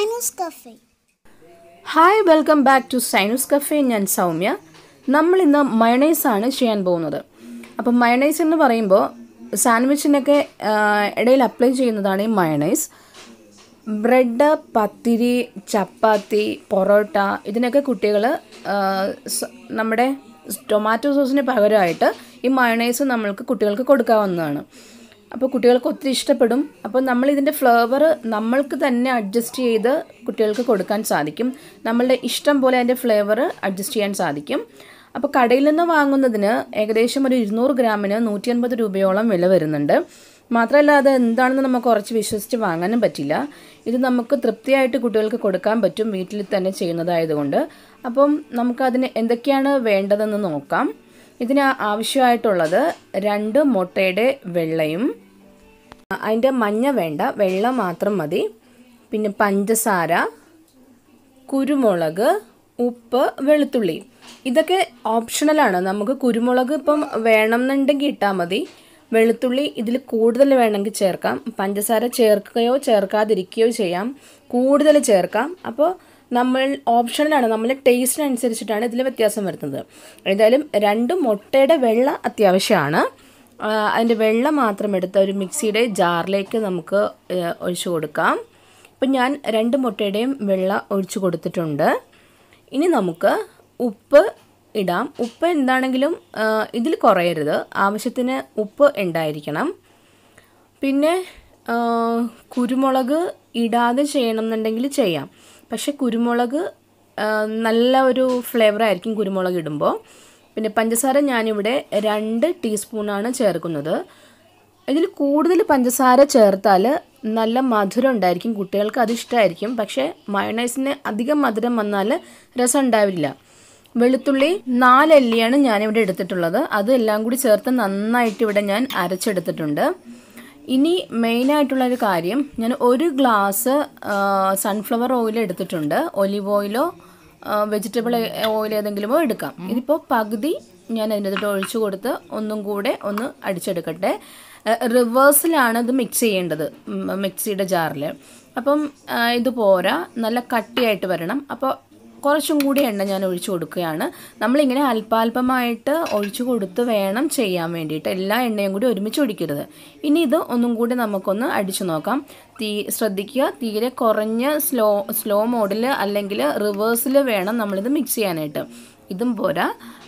sinus Cafe hi welcome back to Sinus Cafe ഞാൻ സൗമ്യ നമ്മൾ ഇന്ന് മയണൈസ് ആണ് ചെയ്യാൻ പോകുന്നത് അപ്പം മയണൈസ് എന്ന് പറയുമ്പോൾ സാൻഡ്വിച്ചിനൊക്കെ ഇടയിൽ അപ്ലൈ ചെയ്യുന്നതാണ് ഈ മയണൈസ് ബ്രെഡ് പത്തിരി ചപ്പാത്തി പൊറോട്ട ഇതിനൊക്കെ കുട്ടികൾ നമ്മുടെ ടൊമാറ്റോ സോസിന് പകരമായിട്ട് ഈ മയണൈസ് നമ്മൾക്ക് കുട്ടികൾക്ക് കൊടുക്കാവുന്നതാണ് അപ്പോൾ കുട്ടികൾക്ക് ഒത്തിരി ഇഷ്ടപ്പെടും അപ്പോൾ നമ്മൾ ഇതിൻ്റെ ഫ്ലേവർ നമ്മൾക്ക് തന്നെ അഡ്ജസ്റ്റ് ചെയ്ത് കുട്ടികൾക്ക് കൊടുക്കാൻ സാധിക്കും നമ്മളുടെ ഇഷ്ടം പോലെ അതിൻ്റെ ഫ്ലേവർ അഡ്ജസ്റ്റ് ചെയ്യാൻ സാധിക്കും അപ്പോൾ കടയിൽ നിന്ന് വാങ്ങുന്നതിന് ഏകദേശം ഒരു ഇരുന്നൂറ് ഗ്രാമിന് നൂറ്റി അൻപത് രൂപയോളം വില വരുന്നുണ്ട് മാത്രമല്ല അത് എന്താണെന്ന് നമുക്ക് കുറച്ച് വിശ്വസിച്ച് വാങ്ങാനും പറ്റില്ല ഇത് നമുക്ക് തൃപ്തിയായിട്ട് കുട്ടികൾക്ക് കൊടുക്കാൻ പറ്റും വീട്ടിൽ തന്നെ ചെയ്യുന്നതായതുകൊണ്ട് അപ്പം നമുക്കതിന് എന്തൊക്കെയാണ് വേണ്ടതെന്ന് നോക്കാം ഇതിന് ആവശ്യമായിട്ടുള്ളത് രണ്ട് മുട്ടയുടെ വെള്ളയും അതിൻ്റെ മഞ്ഞ വേണ്ട വെള്ള മാത്രം മതി പിന്നെ പഞ്ചസാര കുരുമുളക് ഉപ്പ് വെളുത്തുള്ളി ഇതൊക്കെ ഓപ്ഷണലാണ് നമുക്ക് കുരുമുളക് ഇപ്പം വേണമെന്നുണ്ടെങ്കിൽ ഇട്ടാൽ മതി വെളുത്തുള്ളി ഇതിൽ കൂടുതൽ വേണമെങ്കിൽ ചേർക്കാം പഞ്ചസാര ചേർക്കുകയോ ചേർക്കാതിരിക്കുകയോ ചെയ്യാം കൂടുതൽ ചേർക്കാം അപ്പോൾ നമ്മൾ ഓപ്ഷനിലാണ് നമ്മൾ ടേസ്റ്റിനനുസരിച്ചിട്ടാണ് ഇതിൽ വ്യത്യാസം വരുന്നത് ഏതായാലും രണ്ട് മുട്ടയുടെ വെള്ള അത്യാവശ്യമാണ് അതിൻ്റെ വെള്ളം മാത്രം എടുത്ത് ഒരു മിക്സിയുടെ ജാറിലേക്ക് നമുക്ക് ഒഴിച്ചു കൊടുക്കാം ഇപ്പം ഞാൻ രണ്ട് മുട്ടയുടെയും വെള്ള ഒഴിച്ചു കൊടുത്തിട്ടുണ്ട് ഇനി നമുക്ക് ഉപ്പ് ഇടാം ഉപ്പ് എന്താണെങ്കിലും ഇതിൽ കുറയരുത് ആവശ്യത്തിന് ഉപ്പ് ഉണ്ടായിരിക്കണം പിന്നെ കുരുമുളക് ഇടാതെ ചെയ്യണം എന്നുണ്ടെങ്കിൽ ചെയ്യാം പക്ഷേ കുരുമുളക് നല്ല ഒരു ഫ്ലേവർ ആയിരിക്കും കുരുമുളക് ഇടുമ്പോൾ പിന്നെ പഞ്ചസാര ഞാനിവിടെ രണ്ട് ടീസ്പൂണാണ് ചേർക്കുന്നത് ഇതിൽ കൂടുതൽ പഞ്ചസാര ചേർത്താൽ നല്ല മധുരം ഉണ്ടായിരിക്കും കുട്ടികൾക്ക് അത് ഇഷ്ടമായിരിക്കും പക്ഷേ മയണൈസിന് അധികം മധുരം വന്നാൽ രസം ഉണ്ടാവില്ല വെളുത്തുള്ളി നാലല്ലിയാണ് ഞാനിവിടെ എടുത്തിട്ടുള്ളത് അത് എല്ലാം കൂടി ചേർത്ത് നന്നായിട്ട് ഇവിടെ ഞാൻ അരച്ചെടുത്തിട്ടുണ്ട് ഇനി മെയിനായിട്ടുള്ളൊരു കാര്യം ഞാൻ ഒരു ഗ്ലാസ് സൺഫ്ലവർ ഓയിൽ എടുത്തിട്ടുണ്ട് ഒലിവ് ഓയിലോ വെജിറ്റബിൾ ഓയിൽ ഏതെങ്കിലുമോ എടുക്കാം ഇതിപ്പോൾ പകുതി ഞാൻ അതിനകത്തോട്ട് ഒഴിച്ചു കൊടുത്ത് ഒന്നും കൂടെ ഒന്ന് അടിച്ചെടുക്കട്ടെ റിവേഴ്സിലാണ് ഇത് മിക്സ് ചെയ്യേണ്ടത് മിക്സിയുടെ ജാറിൽ അപ്പം ഇത് പോരാ നല്ല കട്ടിയായിട്ട് വരണം അപ്പോൾ കുറച്ചും കൂടി എണ്ണ ഞാൻ ഒഴിച്ചു കൊടുക്കുകയാണ് നമ്മളിങ്ങനെ അല്പാൽപമായിട്ട് ഒഴിച്ചു കൊടുത്ത് വേണം ചെയ്യാൻ വേണ്ടിയിട്ട് എല്ലാ എണ്ണയും കൂടി ഒരുമിച്ച് ഒടിക്കരുത് ഇനി ഇത് ഒന്നും കൂടി നമുക്കൊന്ന് അടിച്ചു നോക്കാം തീ ശ്രദ്ധിക്കുക തീരെ കുറഞ്ഞ സ്ലോ സ്ലോ മോഡിൽ അല്ലെങ്കിൽ റിവേഴ്സിൽ വേണം നമ്മളിത് മിക്സ് ചെയ്യാനായിട്ട് ഇതും പോരാ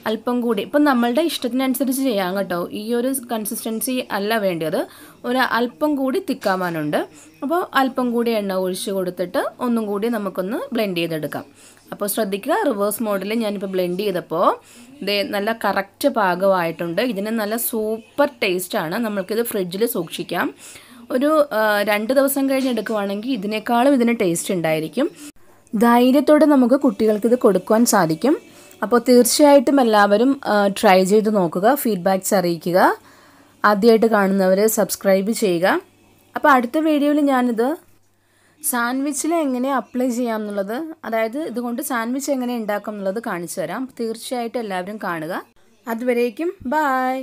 അല്പം കൂടി ഇപ്പം നമ്മളുടെ ഇഷ്ടത്തിനനുസരിച്ച് ചെയ്യാം കേട്ടോ ഈ ഒരു കൺസിസ്റ്റൻസി അല്ല വേണ്ടത് ഒരു അല്പം കൂടി തിക്കാമാനുണ്ട് അപ്പോൾ അല്പം കൂടി എണ്ണ ഒഴിച്ച് കൊടുത്തിട്ട് ഒന്നും കൂടി നമുക്കൊന്ന് ബ്ലെൻഡ് ചെയ്തെടുക്കാം അപ്പോൾ ശ്രദ്ധിക്കുക റിവേഴ്സ് മോഡലിൽ ഞാനിപ്പോൾ ബ്ലെൻഡ് ചെയ്തപ്പോൾ ഇത് നല്ല കറക്റ്റ് പാകമായിട്ടുണ്ട് ഇതിന് നല്ല സൂപ്പർ ടേസ്റ്റാണ് നമ്മൾക്കിത് ഫ്രിഡ്ജിൽ സൂക്ഷിക്കാം ഒരു രണ്ട് ദിവസം കഴിഞ്ഞ് എടുക്കുവാണെങ്കിൽ ഇതിനേക്കാളും ഇതിന് ടേസ്റ്റ് ഉണ്ടായിരിക്കും ധൈര്യത്തോടെ നമുക്ക് കുട്ടികൾക്ക് ഇത് കൊടുക്കുവാൻ സാധിക്കും അപ്പോൾ തീർച്ചയായിട്ടും എല്ലാവരും ട്രൈ ചെയ്ത് നോക്കുക ഫീഡ്ബാക്ക്സ് അറിയിക്കുക ആദ്യമായിട്ട് കാണുന്നവർ സബ്സ്ക്രൈബ് ചെയ്യുക അപ്പോൾ അടുത്ത വീഡിയോയിൽ ഞാനിത് സാൻഡ്വിച്ചിൽ എങ്ങനെ അപ്ലൈ ചെയ്യാം എന്നുള്ളത് അതായത് ഇതുകൊണ്ട് സാൻഡ്വിച്ച് എങ്ങനെ ഉണ്ടാക്കാം എന്നുള്ളത് കാണിച്ചു തരാം തീർച്ചയായിട്ടും എല്ലാവരും കാണുക അതുവരേക്കും ബായ്